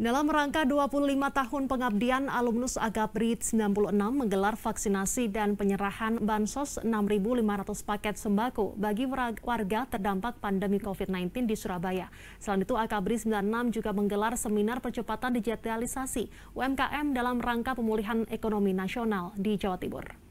Dalam rangka 25 tahun pengabdian, alumnus Agapri 96 menggelar vaksinasi dan penyerahan bansos 6.500 paket sembako bagi warga terdampak pandemi COVID-19 di Surabaya. Selain itu, Agapri 96 juga menggelar seminar percepatan digitalisasi UMKM dalam rangka pemulihan ekonomi nasional di Jawa Timur.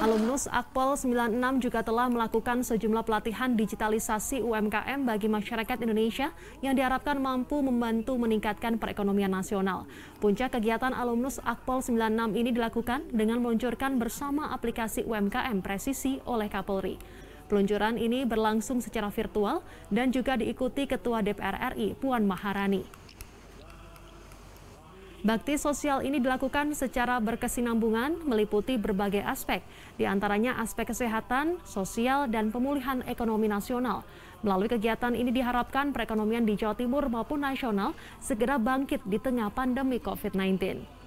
Alumnus Akpol 96 juga telah melakukan sejumlah pelatihan digitalisasi UMKM bagi masyarakat Indonesia yang diharapkan mampu membantu meningkatkan perekonomian nasional. Puncak kegiatan alumnus Akpol 96 ini dilakukan dengan meluncurkan bersama aplikasi UMKM Presisi oleh Kapolri. Peluncuran ini berlangsung secara virtual dan juga diikuti Ketua DPR RI Puan Maharani. Bakti sosial ini dilakukan secara berkesinambungan meliputi berbagai aspek, diantaranya aspek kesehatan, sosial, dan pemulihan ekonomi nasional. Melalui kegiatan ini diharapkan perekonomian di Jawa Timur maupun nasional segera bangkit di tengah pandemi COVID-19.